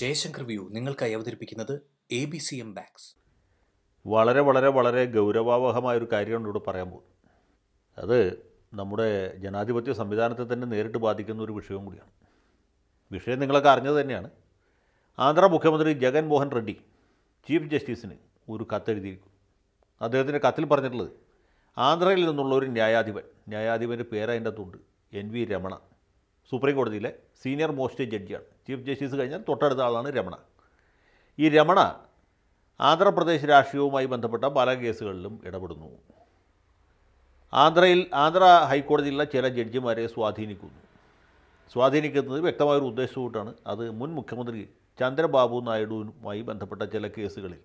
Jaishankar view നിങ്ങൾക്കായി അവതരിപ്പിക്കുന്നത് A B C M ബാക്സ് വളരെ വളരെ വളരെ ഒരു കാര്യമാണ് ഇവിടെ പറയാൻ പോകുന്നത് അത് നമ്മുടെ ജനാധിപത്യ സംവിധാനത്തെ തന്നെ നേരിട്ട് ബാധിക്കുന്ന ഒരു വിഷയവും കൂടിയാണ് വിഷയം നിങ്ങളൊക്കെ അറിഞ്ഞത് തന്നെയാണ് ആന്ധ്ര മുഖ്യമന്ത്രി ജഗൻമോഹൻ റെഡ്ഡി ചീഫ് ജസ്റ്റിസിന് ഒരു കത്തെഴുതിയിരിക്കും അദ്ദേഹത്തിൻ്റെ കത്തിൽ പറഞ്ഞിട്ടുള്ളത് ആന്ധ്രയിൽ നിന്നുള്ള ഒരു ന്യായാധിപൻ ന്യായാധിപൻ്റെ പേര് അതിൻ്റെ അകത്തുണ്ട് എൻ വി രമണ സുപ്രീംകോടതിയിലെ കോടതിയിലെ സീനിയർ മോസ്റ്റ് ജഡ്ജിയാണ് ചീഫ് ജസ്റ്റിസ് കഴിഞ്ഞാൽ തൊട്ടടുത്ത ആളാണ് രമണ ഈ രമണ ആന്ധ്രാപ്രദേശ് രാഷ്ട്രീയവുമായി ബന്ധപ്പെട്ട പല കേസുകളിലും ഇടപെടുന്നു ആന്ധ്രയിൽ ആന്ധ്ര ഹൈക്കോടതിയിലുള്ള ചില ജഡ്ജിമാരെ സ്വാധീനിക്കുന്നു സ്വാധീനിക്കുന്നത് വ്യക്തമായൊരു ഉദ്ദേശത്തോട്ടാണ് അത് മുൻ മുഖ്യമന്ത്രി ചന്ദ്രബാബു നായിഡുവുമായി ബന്ധപ്പെട്ട ചില കേസുകളിൽ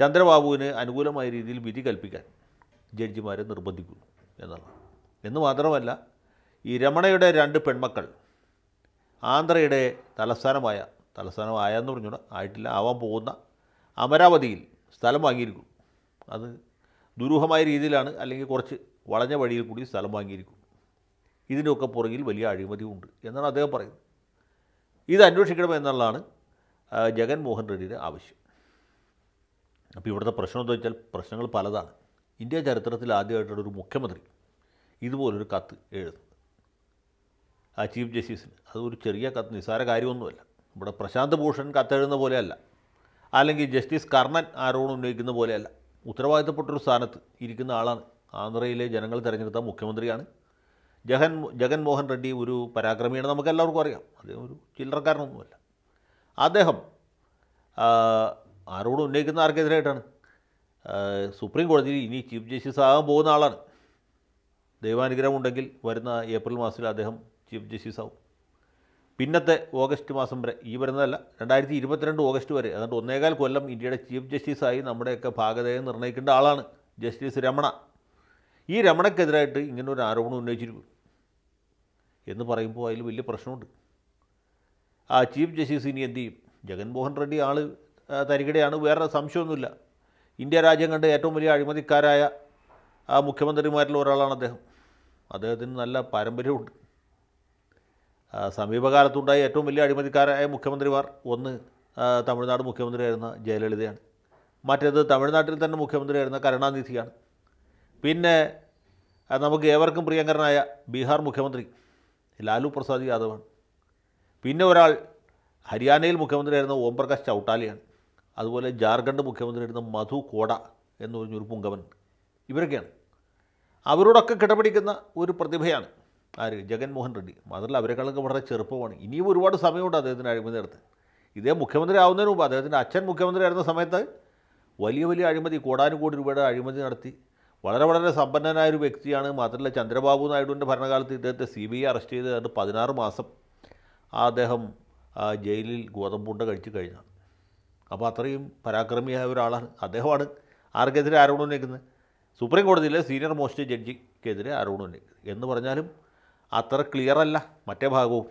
ചന്ദ്രബാബുവിന് അനുകൂലമായ രീതിയിൽ വിധി കൽപ്പിക്കാൻ ജഡ്ജിമാരെ നിർബന്ധിക്കുന്നു എന്നാണ് എന്ന് മാത്രമല്ല ഈ രമണയുടെ രണ്ട് പെൺമക്കൾ ആന്ധ്രയുടെ തലസ്ഥാനമായ തലസ്ഥാനമായെന്ന് പറഞ്ഞുകൂടെ ആയിട്ടില്ല ആവാൻ പോകുന്ന അമരാവതിയിൽ സ്ഥലം വാങ്ങിയിരിക്കും അത് ദുരൂഹമായ രീതിയിലാണ് അല്ലെങ്കിൽ കുറച്ച് വളഞ്ഞ വഴിയിൽ കൂടി സ്ഥലം വാങ്ങിയിരിക്കും ഇതിനൊക്കെ പുറകിൽ വലിയ അഴിമതിയുണ്ട് എന്നാണ് അദ്ദേഹം പറയുന്നത് ഇത് അന്വേഷിക്കണം എന്നുള്ളതാണ് ജഗൻമോഹൻ റെഡ്ഡിയുടെ ആവശ്യം അപ്പോൾ ഇവിടുത്തെ പ്രശ്നം എന്താ വെച്ചാൽ പ്രശ്നങ്ങൾ പലതാണ് ഇന്ത്യ ചരിത്രത്തിൽ ആദ്യമായിട്ടാണ് ഒരു മുഖ്യമന്ത്രി ഇതുപോലൊരു കത്ത് എഴുതും ആ ചീഫ് ജസ്റ്റിസിന് അതൊരു ചെറിയ കത്ത് നിസ്സാര കാര്യമൊന്നുമല്ല ഇവിടെ പ്രശാന്ത് ഭൂഷൺ കത്തെഴുതുന്ന പോലെയല്ല അല്ലെങ്കിൽ ജസ്റ്റിസ് കർണൻ ആരോടും ഉന്നയിക്കുന്ന പോലെയല്ല ഉത്തരവാദിത്തപ്പെട്ടൊരു സ്ഥാനത്ത് ഇരിക്കുന്ന ആളാണ് ആന്ധ്രയിലെ ജനങ്ങൾ തിരഞ്ഞെടുത്ത മുഖ്യമന്ത്രിയാണ് ജഗൻ ജഗൻമോഹൻ റെഡ്ഡി ഒരു പരാക്രമിയാണ് നമുക്കെല്ലാവർക്കും അറിയാം അദ്ദേഹം ഒരു ചില്ലറക്കാരനൊന്നുമല്ല അദ്ദേഹം ആരോടും ഉന്നയിക്കുന്ന ആർക്കെതിരായിട്ടാണ് സുപ്രീം കോടതിയിൽ ഇനി ചീഫ് ജസ്റ്റിസ് ആകാൻ പോകുന്ന ആളാണ് ദൈവാനുഗ്രഹം ഉണ്ടെങ്കിൽ വരുന്ന ഏപ്രിൽ മാസത്തിൽ അദ്ദേഹം ചീഫ് ജസ്റ്റിസാവും പിന്നത്തെ ഓഗസ്റ്റ് മാസം വരെ ഈ വരുന്നതല്ല രണ്ടായിരത്തി ഇരുപത്തിരണ്ട് ഓഗസ്റ്റ് വരെ അതുകൊണ്ട് ഒന്നേകാൽ കൊല്ലം ഇന്ത്യയുടെ ചീഫ് ജസ്റ്റിസായി നമ്മുടെയൊക്കെ ഭാഗതയെ നിർണ്ണയിക്കേണ്ട ആളാണ് ജസ്റ്റിസ് രമണ ഈ രമണക്കെതിരായിട്ട് ഇങ്ങനെ ഒരു ആരോപണം ഉന്നയിച്ചിരുന്നു എന്ന് പറയുമ്പോൾ അതിൽ വലിയ പ്രശ്നമുണ്ട് ആ ചീഫ് ജസ്റ്റിസ് ഇനി എന്ത് ചെയ്യും ജഗൻമോഹൻ റെഡ്ഡി ആൾ തരികിടയാണ് വേറെ സംശയമൊന്നുമില്ല ഇന്ത്യ രാജ്യം കണ്ട് ഏറ്റവും വലിയ അഴിമതിക്കാരായ ആ മുഖ്യമന്ത്രിമാരിൽ ഒരാളാണ് അദ്ദേഹം അദ്ദേഹത്തിന് നല്ല പാരമ്പര്യമുണ്ട് സമീപകാലത്തുണ്ടായ ഏറ്റവും വലിയ അഴിമതിക്കാരായ മുഖ്യമന്ത്രിമാർ ഒന്ന് തമിഴ്നാട് മുഖ്യമന്ത്രിയായിരുന്ന ജയലളിതയാണ് മറ്റേത് തമിഴ്നാട്ടിൽ തന്നെ മുഖ്യമന്ത്രിയായിരുന്ന കരുണാനിധിയാണ് പിന്നെ നമുക്ക് ഏവർക്കും പ്രിയങ്കരനായ ബീഹാർ മുഖ്യമന്ത്രി ലാലു പ്രസാദ് യാദവാണ് പിന്നെ ഒരാൾ ഹരിയാനയിൽ മുഖ്യമന്ത്രിയായിരുന്ന ഓം പ്രകാശ് ചൗട്ടാലിയാണ് അതുപോലെ ജാർഖണ്ഡ് മുഖ്യമന്ത്രിയായിരുന്ന മധു കോട എന്നു പറഞ്ഞൊരു പുങ്കവൻ ഇവരൊക്കെയാണ് അവരോടൊക്കെ കിടപിടിക്കുന്ന ഒരു പ്രതിഭയാണ് ആര് ജഗൻമോഹൻ റെഡ്ഡി മാത്രമല്ല അവരെക്കാളൊക്കെ വളരെ ചെറുപ്പമാണ് ഇനിയും ഒരുപാട് സമയമുണ്ട് അദ്ദേഹത്തിന് അഴിമതി നടത്താൻ ഇതേ മുഖ്യമന്ത്രി ആവുന്നതിന് മുമ്പ് അദ്ദേഹത്തിൻ്റെ അച്ഛൻ മുഖ്യമന്ത്രി ആയിരുന്ന സമയത്ത് വലിയ വലിയ അഴിമതി കോടാനുകോടി രൂപയുടെ അഴിമതി നടത്തി വളരെ വളരെ സമ്പന്നനായ ഒരു വ്യക്തിയാണ് മാത്രമല്ല ചന്ദ്രബാബു നായിഡുവിൻ്റെ ഭരണകാലത്ത് ഇദ്ദേഹത്തെ സി ബി ഐ അറസ്റ്റ് ചെയ്ത് അത് പതിനാറ് മാസം ആ അദ്ദേഹം ജയിലിൽ ഗോതമ്പുണ്ട കഴിച്ച് കഴിഞ്ഞാണ് അപ്പോൾ അത്രയും പരാക്രമിയായ ഒരാളാണ് അദ്ദേഹമാണ് ആർക്കെതിരെ ആരോപണം ഉന്നയിക്കുന്നത് സുപ്രീം കോടതിയിലെ സീനിയർ മോസ്റ്റ് ജഡ്ജിക്കെതിരെ ആരോപണം ഉന്നയിക്കുന്നത് എന്ന് പറഞ്ഞാലും അത്ര ക്ലിയർ അല്ല മറ്റേ ഭാഗവും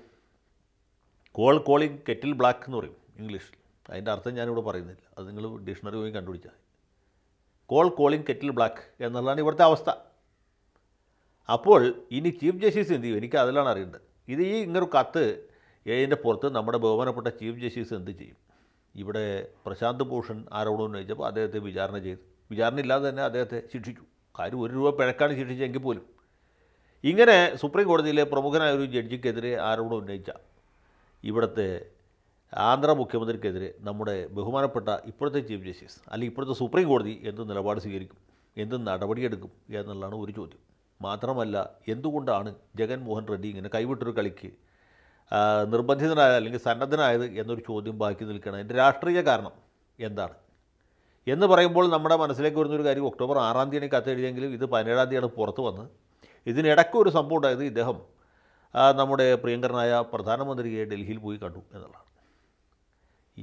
കോൾ കോളിംഗ് കെറ്റിൽ ബ്ലാക്ക് എന്ന് പറയും ഇംഗ്ലീഷിൽ അതിൻ്റെ അർത്ഥം ഞാനിവിടെ പറയുന്നില്ല അത് നിങ്ങൾ ഡിക്ഷണറി പോയി കണ്ടുപിടിച്ചാൽ കോൾ കോളിംഗ് കെറ്റിൽ ബ്ലാക്ക് എന്നുള്ളതാണ് ഇവിടുത്തെ അവസ്ഥ അപ്പോൾ ഇനി ചീഫ് ജസ്റ്റിസ് എന്ത് ചെയ്യും എനിക്ക് അതിലാണ് അറിയേണ്ടത് ഇത് ഈ ഇങ്ങനൊരു കത്ത് ഏതിൻ്റെ പുറത്ത് നമ്മുടെ ബഹുമാനപ്പെട്ട ചീഫ് ജസ്റ്റിസ് എന്ത് ചെയ്യും ഇവിടെ പ്രശാന്ത് ഭൂഷൺ ആരോടും ചോദിച്ചപ്പോൾ അദ്ദേഹത്തെ വിചാരണ ചെയ്തു വിചാരണ ഇല്ലാതെ തന്നെ അദ്ദേഹത്തെ ശിക്ഷിച്ചു കാര്യം ഒരു രൂപ പിഴക്കാണ് ശിക്ഷിച്ചെങ്കിൽ പോലും ഇങ്ങനെ സുപ്രീം കോടതിയിലെ പ്രമുഖനായ ഒരു ജഡ്ജിക്കെതിരെ ആരോപണം ഉന്നയിച്ച ഇവിടുത്തെ ആന്ധ്ര മുഖ്യമന്ത്രിക്കെതിരെ നമ്മുടെ ബഹുമാനപ്പെട്ട ഇപ്പോഴത്തെ ചീഫ് ജസ്റ്റിസ് അല്ലെങ്കിൽ ഇപ്പോഴത്തെ സുപ്രീം കോടതി എന്ത് നിലപാട് സ്വീകരിക്കും എന്ത് നടപടിയെടുക്കും എന്നുള്ളതാണ് ഒരു ചോദ്യം മാത്രമല്ല എന്തുകൊണ്ടാണ് ജഗൻമോഹൻ റെഡ്ഡി ഇങ്ങനെ കൈവിട്ടൊരു കളിക്ക് നിർബന്ധിതനായത് അല്ലെങ്കിൽ സന്നദ്ധനായത് എന്നൊരു ചോദ്യം ബാക്കി നിൽക്കണം അതിൻ്റെ രാഷ്ട്രീയ കാരണം എന്താണ് എന്ന് പറയുമ്പോൾ നമ്മുടെ മനസ്സിലേക്ക് വരുന്നൊരു കാര്യം ഒക്ടോബർ ആറാം തീയതി കത്തെഴുതിയെങ്കിലും ഇത് പതിനേഴാം തീയതിയാണ് പുറത്ത് വന്ന് ഇതിനിടയ്ക്ക് ഒരു സംഭവം ഉണ്ടായത് ഇദ്ദേഹം നമ്മുടെ പ്രിയങ്കരനായ പ്രധാനമന്ത്രിയെ ഡൽഹിയിൽ പോയി കണ്ടു എന്നുള്ളതാണ്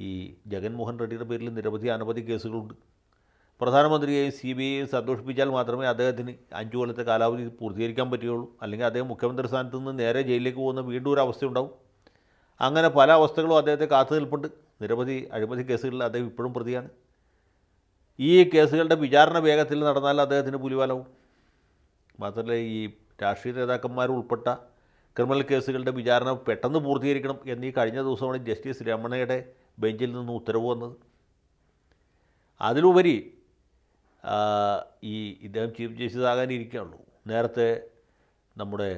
ഈ ജഗൻമോഹൻ റെഡ്ഡിയുടെ പേരിൽ നിരവധി അനവധി കേസുകളുണ്ട് പ്രധാനമന്ത്രിയെയും സി ബി ഐയെയും സന്തോഷിപ്പിച്ചാൽ മാത്രമേ അദ്ദേഹത്തിന് അഞ്ചു കൊല്ലത്തെ കാലാവധി പൂർത്തീകരിക്കാൻ പറ്റുകയുള്ളൂ അല്ലെങ്കിൽ അദ്ദേഹം മുഖ്യമന്ത്രി സ്ഥാനത്ത് നിന്ന് നേരെ ജയിലിലേക്ക് പോകുന്ന വീണ്ടും ഒരു അവസ്ഥയുണ്ടാവും അങ്ങനെ പല അവസ്ഥകളും അദ്ദേഹത്തെ കാത്തു നിൽപ്പുണ്ട് നിരവധി അഴിമതി കേസുകളിൽ അദ്ദേഹം ഇപ്പോഴും പ്രതിയാണ് ഈ കേസുകളുടെ വിചാരണ വേഗത്തിൽ നടന്നാൽ അദ്ദേഹത്തിന് പുലിവാലാവും മാത്രമല്ല ഈ രാഷ്ട്രീയ നേതാക്കന്മാരുൾപ്പെട്ട ഉൾപ്പെട്ട ക്രിമിനൽ കേസുകളുടെ വിചാരണ പെട്ടെന്ന് പൂർത്തീകരിക്കണം എന്നീ കഴിഞ്ഞ ദിവസമാണ് ജസ്റ്റിസ് രമണയുടെ ബെഞ്ചിൽ നിന്ന് ഉത്തരവ് വന്നത് അതിലുപരി ഈ ഇദ്ദേഹം ചീഫ് ജസ്റ്റിസ് ആകാനിരിക്കുകയുള്ളൂ നേരത്തെ നമ്മുടെ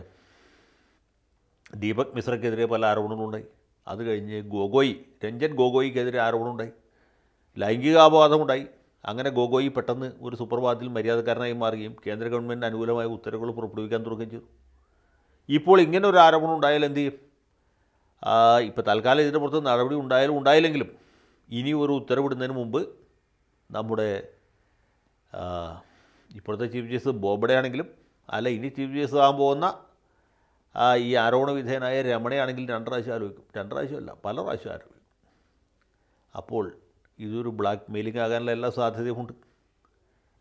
ദീപക് മിശ്രക്കെതിരെ പല ആരോപണങ്ങളുണ്ടായി അത് കഴിഞ്ഞ് ഗോഗോയ് രഞ്ജൻ ഗോഗോയിക്കെതിരെ ആരോപണമുണ്ടായി ലൈംഗികാപവാദമുണ്ടായി അങ്ങനെ ഗോഗോയി പെട്ടെന്ന് ഒരു സുപ്രഭാതത്തിൽ മര്യാദക്കാരനായി മാറുകയും കേന്ദ്ര ഗവൺമെൻറ് അനുകൂലമായ ഉത്തരവുകൾ പുറപ്പെടുവിക്കാൻ തുടങ്ങുകയും ചെയ്തു ഇപ്പോൾ ഇങ്ങനെ ഒരു ആരോപണം ഉണ്ടായാൽ എന്ത് ചെയ്യും ഇപ്പോൾ തൽക്കാലം ഇതിൻ്റെ പുറത്ത് നടപടി ഉണ്ടായാലും ഉണ്ടായില്ലെങ്കിലും ഇനി ഒരു ഉത്തരവിടുന്നതിന് മുമ്പ് നമ്മുടെ ഇപ്പോഴത്തെ ചീഫ് ജസ്റ്റിസ് ആണെങ്കിലും അല്ല ഇനി ചീഫ് ജസ്റ്റിസ് ആകാൻ പോകുന്ന ഈ ആരോപണ വിധേയനായ രമണയാണെങ്കിലും രണ്ട് പ്രാവശ്യം ആലോചിക്കും രണ്ട് പ്രാവശ്യമല്ല പല പ്രാവശ്യം ആലോചിക്കും അപ്പോൾ ഇതൊരു ബ്ലാക്ക് മെയിലിംഗ് ആകാനുള്ള എല്ലാ സാധ്യതയുമുണ്ട്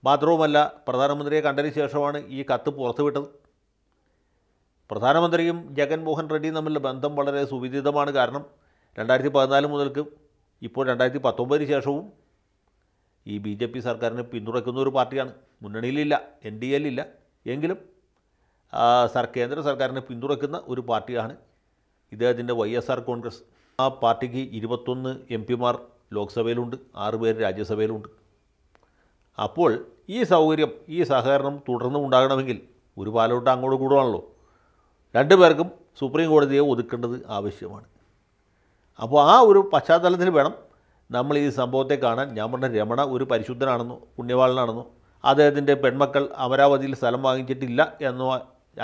മാത്രവുമല്ല പ്രധാനമന്ത്രിയെ കണ്ടതിന് ശേഷമാണ് ഈ കത്ത് പുറത്തുവിട്ടത് പ്രധാനമന്ത്രിയും ജഗൻമോഹൻ റെഡ്ഡിയും തമ്മിലുള്ള ബന്ധം വളരെ സുവിദിതമാണ് കാരണം രണ്ടായിരത്തി പതിനാല് മുതൽക്ക് ഇപ്പോൾ രണ്ടായിരത്തി പത്തൊമ്പതിന് ശേഷവും ഈ ബി ജെ പി സർക്കാരിനെ പിന്തുണയ്ക്കുന്ന ഒരു പാർട്ടിയാണ് മുന്നണിയിലില്ല എൻ ഡി എല്ലില്ല എങ്കിലും സർ കേന്ദ്ര സർക്കാരിനെ പിന്തുണയ്ക്കുന്ന ഒരു പാർട്ടിയാണ് ഇദ്ദേഹത്തിൻ്റെ വൈ എസ് ആർ കോൺഗ്രസ് ആ പാർട്ടിക്ക് ഇരുപത്തൊന്ന് എം പിമാർ ലോക്സഭയിലുണ്ട് ആറ് പേര് രാജ്യസഭയിലുണ്ട് അപ്പോൾ ഈ സൗകര്യം ഈ സഹകരണം തുടർന്നും ഉണ്ടാകണമെങ്കിൽ ഒരു പാലോട്ട് അങ്ങോട്ട് കൂടുവാണല്ലോ രണ്ടു പേർക്കും സുപ്രീം കോടതിയെ ഒതുക്കേണ്ടത് ആവശ്യമാണ് അപ്പോൾ ആ ഒരു പശ്ചാത്തലത്തിൽ വേണം നമ്മൾ ഈ സംഭവത്തെ കാണാൻ ഞാൻ പറഞ്ഞ രമണ ഒരു പരിശുദ്ധനാണെന്നോ പുണ്യവാളനാണെന്നോ അദ്ദേഹത്തിൻ്റെ പെൺമക്കൾ അമരാവതിയിൽ സ്ഥലം വാങ്ങിച്ചിട്ടില്ല എന്നോ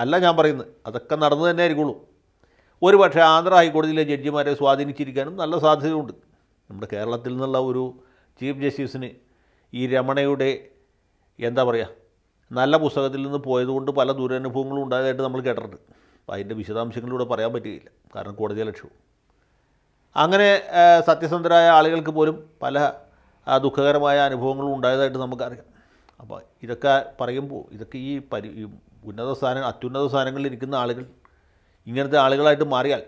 അല്ല ഞാൻ പറയുന്നത് അതൊക്കെ നടന്നു തന്നെ ആയിരിക്കുള്ളൂ ഒരു പക്ഷേ ആന്ധ്ര ഹൈക്കോടതിയിലെ ജഡ്ജിമാരെ സ്വാധീനിച്ചിരിക്കാനും നല്ല സാധ്യതയുണ്ട് നമ്മുടെ കേരളത്തിൽ നിന്നുള്ള ഒരു ചീഫ് ജസ്റ്റിസിന് ഈ രമണയുടെ എന്താ പറയുക നല്ല പുസ്തകത്തിൽ നിന്ന് പോയതുകൊണ്ട് പല ദുരനുഭവങ്ങളും ഉണ്ടായതായിട്ട് നമ്മൾ കേട്ടിട്ടുണ്ട് അപ്പോൾ അതിൻ്റെ വിശദാംശങ്ങളിലൂടെ പറയാൻ പറ്റുകയില്ല കാരണം കോടതിയെ ലക്ഷ്യവും അങ്ങനെ സത്യസന്ധരായ ആളുകൾക്ക് പോലും പല ദുഃഖകരമായ അനുഭവങ്ങളും ഉണ്ടായതായിട്ട് നമുക്കറിയാം അപ്പോൾ ഇതൊക്കെ പറയുമ്പോൾ ഇതൊക്കെ ഈ പരി ഉന്നത സ്ഥാനം അത്യുന്നത സ്ഥാനങ്ങളിൽ ഇരിക്കുന്ന ആളുകൾ ഇങ്ങനത്തെ ആളുകളായിട്ട് മാറിയാൽ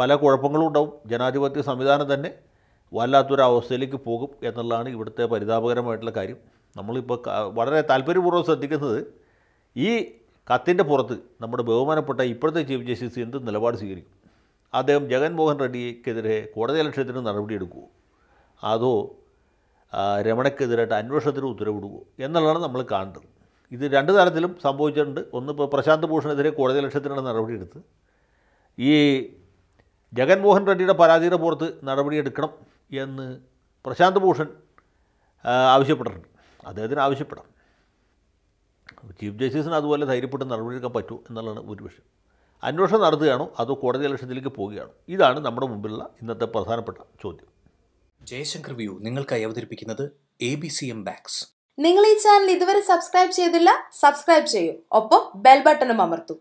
പല കുഴപ്പങ്ങളും ഉണ്ടാവും ജനാധിപത്യ സംവിധാനം തന്നെ വല്ലാത്തൊരവസ്ഥയിലേക്ക് പോകും എന്നുള്ളതാണ് ഇവിടുത്തെ പരിതാപകരമായിട്ടുള്ള കാര്യം നമ്മളിപ്പോൾ വളരെ താല്പര്യപൂർവ്വം ശ്രദ്ധിക്കുന്നത് ഈ കത്തിൻ്റെ പുറത്ത് നമ്മുടെ ബഹുമാനപ്പെട്ട ഇപ്പോഴത്തെ ചീഫ് ജസ്റ്റിസ് എന്ത് നിലപാട് സ്വീകരിക്കും അദ്ദേഹം ജഗൻമോഹൻ റെഡ്ഡിക്കെതിരെ കോടതി ലക്ഷ്യത്തിന് നടപടിയെടുക്കുമോ അതോ രമണക്കെതിരായിട്ട് അന്വേഷണത്തിന് ഉത്തരവിടുമോ എന്നുള്ളതാണ് നമ്മൾ കാണുന്നത് ഇത് രണ്ട് തരത്തിലും സംഭവിച്ചിട്ടുണ്ട് ഒന്ന് ഇപ്പോൾ പ്രശാന്ത് ഭൂഷണെതിരെ കോടതി ലക്ഷ്യത്തിനുള്ള നടപടിയെടുത്ത് ഈ ജഗൻമോഹൻ റെഡ്ഡിയുടെ പരാതിയുടെ പുറത്ത് നടപടിയെടുക്കണം എന്ന് പ്രശാന്ത് ഭൂഷൺ ആവശ്യപ്പെട്ടിട്ടുണ്ട് അദ്ദേഹത്തിന് ആവശ്യപ്പെടാം ചീഫ് ജസ്റ്റിസിന് അതുപോലെ ധൈര്യപ്പെട്ട് നടപടിയെടുക്കാൻ പറ്റൂ എന്നുള്ളതാണ് ഒരു വിഷയം അന്വേഷണം നടത്തുകയാണോ അതോ കോടതി അലക്ഷ്യത്തിലേക്ക് പോവുകയാണോ ഇതാണ് നമ്മുടെ മുമ്പിലുള്ള ഇന്നത്തെ പ്രധാനപ്പെട്ട ചോദ്യം ജയശങ്കർ വ്യൂ നിങ്ങൾക്കായി അവതരിപ്പിക്കുന്നത് എ ബി സി എം ബാക്സ് നിങ്ങൾ ഈ ചാനൽ ഇതുവരെ സബ്സ്ക്രൈബ് ചെയ്തില്ല സബ്സ്ക്രൈബ് ചെയ്യൂ ഒപ്പം ബെൽ ബട്ടണും അമർത്തൂ